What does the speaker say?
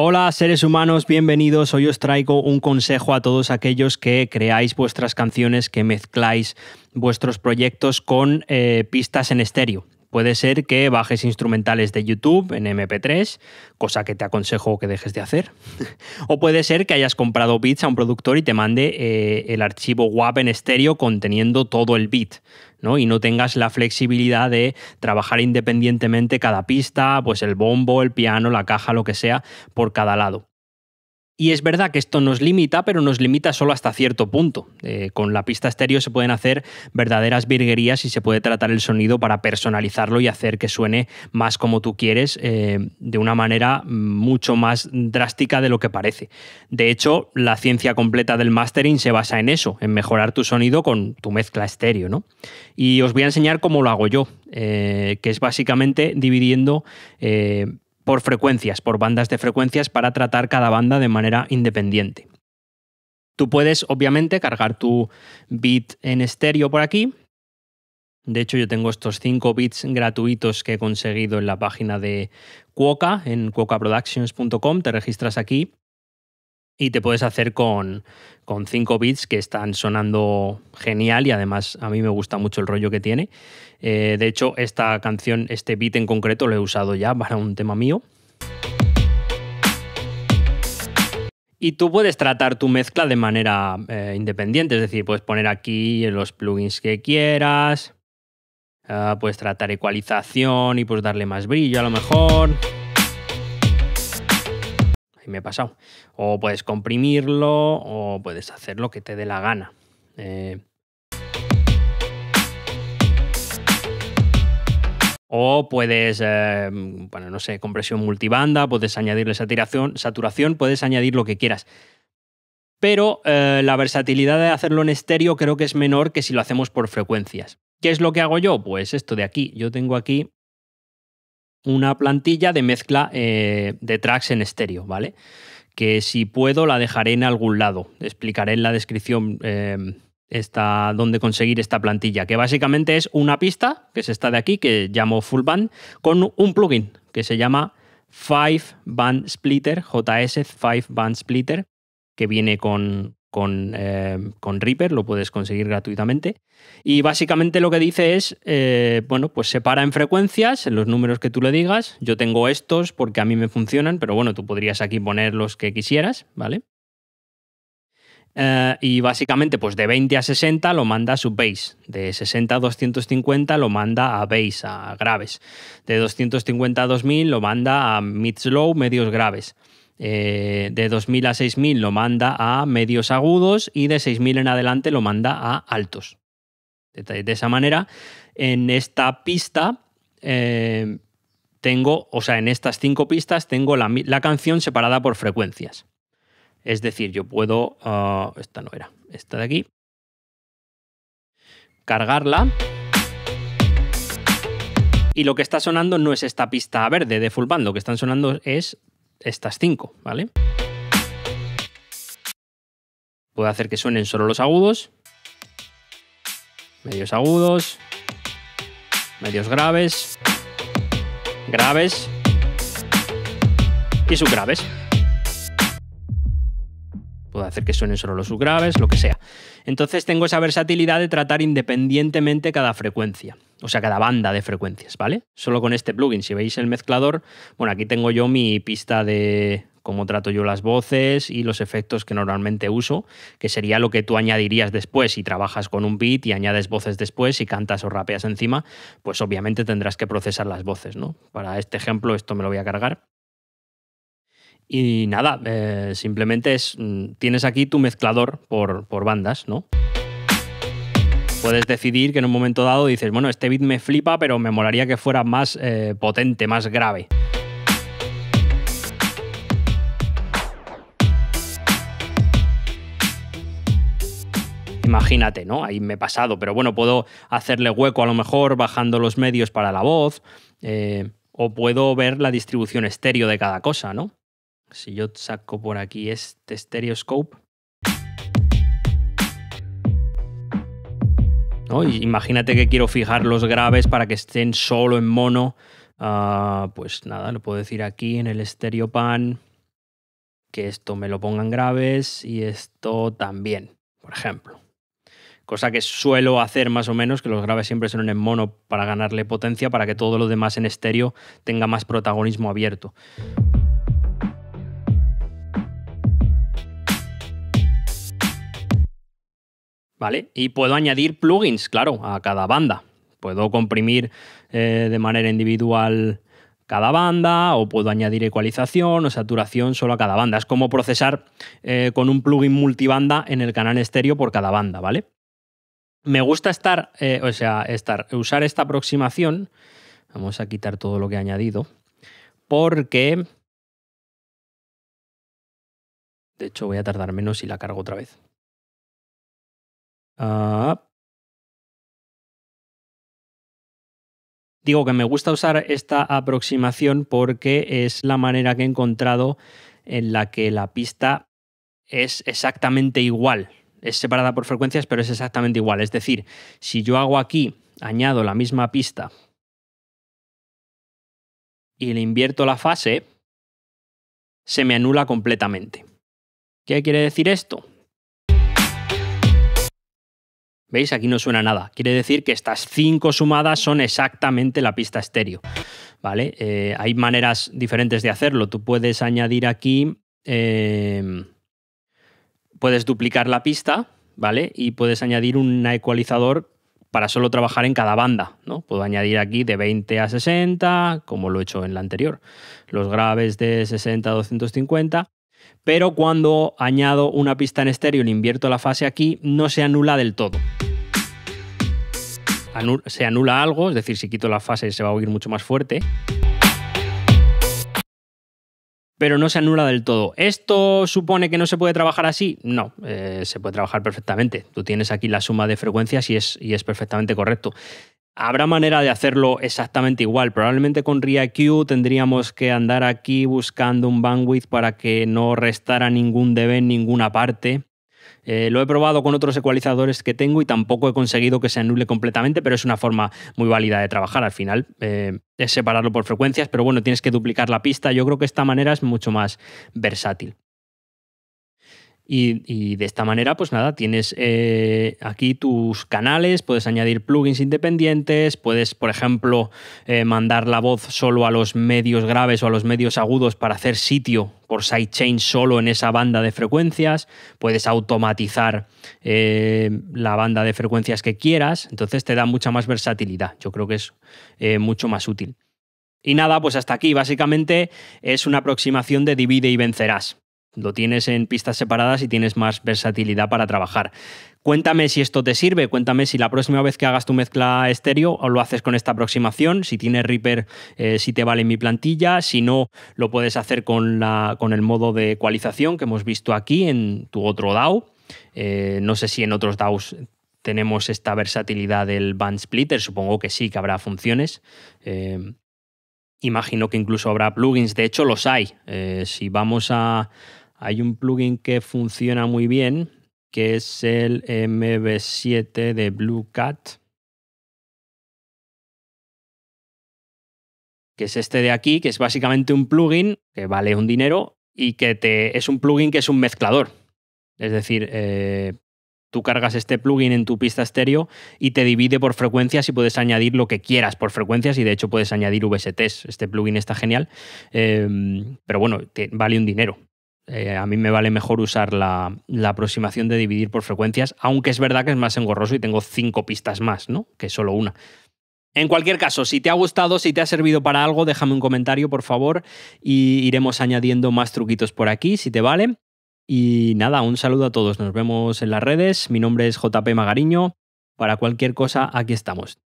Hola seres humanos, bienvenidos. Hoy os traigo un consejo a todos aquellos que creáis vuestras canciones, que mezcláis vuestros proyectos con eh, pistas en estéreo. Puede ser que bajes instrumentales de YouTube en MP3, cosa que te aconsejo que dejes de hacer. o puede ser que hayas comprado beats a un productor y te mande eh, el archivo WAP en estéreo conteniendo todo el beat. Y no tengas la flexibilidad de trabajar independientemente cada pista, pues el bombo, el piano, la caja, lo que sea, por cada lado. Y es verdad que esto nos limita, pero nos limita solo hasta cierto punto. Eh, con la pista estéreo se pueden hacer verdaderas virguerías y se puede tratar el sonido para personalizarlo y hacer que suene más como tú quieres, eh, de una manera mucho más drástica de lo que parece. De hecho, la ciencia completa del mastering se basa en eso, en mejorar tu sonido con tu mezcla estéreo. ¿no? Y os voy a enseñar cómo lo hago yo, eh, que es básicamente dividiendo por frecuencias, por bandas de frecuencias para tratar cada banda de manera independiente. Tú puedes, obviamente, cargar tu bit en estéreo por aquí. De hecho, yo tengo estos 5 bits gratuitos que he conseguido en la página de Cuoca, en cuocaproductions.com. Te registras aquí y te puedes hacer con, con 5 beats que están sonando genial y además a mí me gusta mucho el rollo que tiene. Eh, de hecho, esta canción, este beat en concreto, lo he usado ya para un tema mío. Y tú puedes tratar tu mezcla de manera eh, independiente, es decir, puedes poner aquí los plugins que quieras, ah, puedes tratar ecualización y pues darle más brillo a lo mejor me he pasado. O puedes comprimirlo o puedes hacer lo que te dé la gana. Eh, o puedes, eh, bueno, no sé, compresión multibanda, puedes añadirle saturación, saturación puedes añadir lo que quieras. Pero eh, la versatilidad de hacerlo en estéreo creo que es menor que si lo hacemos por frecuencias. ¿Qué es lo que hago yo? Pues esto de aquí. Yo tengo aquí una plantilla de mezcla eh, de tracks en estéreo, ¿vale? Que si puedo la dejaré en algún lado. Explicaré en la descripción em, dónde conseguir esta plantilla, que básicamente es una pista, que es esta de aquí, que llamo Full Band, con un plugin que se llama Five Band Splitter, JS Five Band Splitter, que viene con, eh, con, Reaper, lo puedes conseguir gratuitamente. Y básicamente lo que dice es, eh, bueno, pues separa en frecuencias, en los números que tú le digas. Yo tengo estos porque a mí me funcionan, pero bueno, tú podrías aquí poner los que quisieras, ¿vale? Eh, y básicamente, pues de 20 a 60 lo manda a sub base. De 60 a 250 lo manda a base, a graves. De 250 a 2000 lo manda a mid-slow, medios graves. Eh, de 2000 a 6000 lo manda a medios agudos y de 6000 en adelante lo manda a altos. De, esa manera, en esta pista eh, tengo, o sea, en estas cinco pistas tengo la, canción separada por frecuencias. Es decir, yo puedo, ah, esta no era, esta de aquí, cargarla. Y lo que está sonando no es esta pista verde de full band, lo que están sonando es estas cinco, ¿vale? Puedo hacer que suenen solo los agudos, medios agudos, medios graves, graves y subgraves. Puedo hacer que suenen solo los subgraves, lo que sea. Entonces tengo esa versatilidad de tratar independientemente cada frecuencia o sea, cada banda de frecuencias, ¿vale? Solo con este plugin, si veis el mezclador, bueno, aquí tengo yo mi pista de cómo trato yo las voces y los efectos que normalmente uso, que sería lo que tú añadirías después. Si trabajas con un beat y añades voces después y cantas o rapeas encima, pues obviamente tendrás que procesar las voces, ¿no? Para este ejemplo, esto me lo voy a cargar. Y nada, eh, simplemente es, mm, tienes aquí tu mezclador por, por bandas, ¿no? puedes decidir que en un momento dado dices, bueno, este beat me flipa, pero me molaría que fuera más eh, potente, más grave. imagínate, ¿no? Ahí me he pasado, pero bueno, puedo hacerle hueco a lo mejor bajando los medios para la voz, eh, o puedo ver la distribución estéreo de cada cosa, ¿no? Si yo saco por aquí este stereoscope, imagínate que quiero fijar los graves para que estén solo en mono. Ah, pues nada, lo puedo decir aquí en el estéreo pan que esto me lo pongan graves y esto también, por ejemplo. Cosa que suelo hacer más o menos, que los graves siempre son en mono para ganarle potencia, para que todo lo demás en estéreo tenga más protagonismo abierto. ¿vale? Y puedo añadir plugins, claro, a cada banda. Puedo comprimir eh, de manera individual cada banda o puedo añadir ecualización o saturación solo a cada banda. Es como procesar eh, con un plugin multibanda en el canal estéreo por cada banda, ¿vale? Me gusta estar, eh, o sea, usar esta aproximación. Vamos a quitar todo lo que he añadido. Porque... De hecho, voy a tardar menos si la cargo otra vez. Ah. digo que me gusta usar esta aproximación porque es la manera que he encontrado en la que la pista es exactamente igual. Es separada por frecuencias, pero es exactamente igual. Es decir, si yo hago aquí, añado la misma pista y le invierto la fase, se me anula completamente. ¿Qué quiere decir esto? ¿Veis? Aquí no suena nada. Quiere decir que estas cinco sumadas son exactamente la pista estéreo. ¿Vale? Eh, hay maneras diferentes de hacerlo. Tú puedes añadir aquí. Eh, puedes duplicar la pista, ¿vale? Y puedes añadir un ecualizador para solo trabajar en cada banda, ¿no? Puedo añadir aquí de 20 a 60, como lo he hecho en la anterior, los graves de 60 a 250, pero cuando añado una pista en estéreo y invierto la fase aquí, no se anula del todo. se anula algo, es decir, si quito la fase se va a oír mucho más fuerte pero no se anula del todo. ¿Esto supone que no se puede trabajar así? No, eh, se puede trabajar perfectamente. Tú tienes aquí la suma de frecuencias y es, y es perfectamente correcto. Habrá manera de hacerlo exactamente igual. Probablemente con ReaQ tendríamos que andar aquí buscando un bandwidth para que no restara ningún dB en ninguna parte. Eh, lo he probado con otros ecualizadores que tengo y tampoco he conseguido que se anule completamente, pero es una forma muy válida de trabajar al final. Eh, es separarlo por frecuencias, pero bueno, tienes que duplicar la pista. Yo creo que esta manera es mucho más versátil. Y, de esta manera, pues nada, tienes eh, aquí tus canales, puedes añadir plugins independientes, puedes, por ejemplo, eh, mandar la voz solo a los medios graves o a los medios agudos para hacer sitio por sidechain solo en esa banda de frecuencias, puedes automatizar eh, la banda de frecuencias que quieras, entonces te da mucha más versatilidad, yo creo que es mucho más útil. Y nada, pues hasta aquí, básicamente es una aproximación de divide y vencerás. Lo tienes en pistas separadas y tienes más versatilidad para trabajar. Cuéntame si esto te sirve, cuéntame si la próxima vez que hagas tu mezcla estéreo lo haces con esta aproximación, si tienes Reaper, eh, si te vale mi plantilla, si no, lo puedes hacer con, la, con el modo de ecualización que hemos visto aquí en tu otro DAO. Eh, no sé si en otros DAOs tenemos esta versatilidad del band splitter, supongo que sí, que habrá funciones. Eh, imagino que incluso habrá plugins, de hecho los hay. si vamos a hay un plugin que funciona muy bien, que es el MB7 de BlueCat, que es este de aquí, que es básicamente un plugin que vale un dinero y que te, es un plugin que es un mezclador. Es decir, eh, tú cargas este plugin en tu pista estéreo y te divide por frecuencias y puedes añadir lo que quieras por frecuencias y de hecho puedes añadir VSTs. Este plugin está genial, em, pero bueno, vale un dinero. Eh, a mí me vale mejor usar la, la, aproximación de dividir por frecuencias, aunque es verdad que es más engorroso y tengo cinco pistas más, ¿no? Que solo una. En cualquier caso, si te ha gustado, si te ha servido para algo, déjame un comentario, por favor, y iremos añadiendo más truquitos por aquí, si te vale. Y nada, un saludo a todos, nos vemos en las redes, mi nombre es JP Magariño, para cualquier cosa aquí estamos.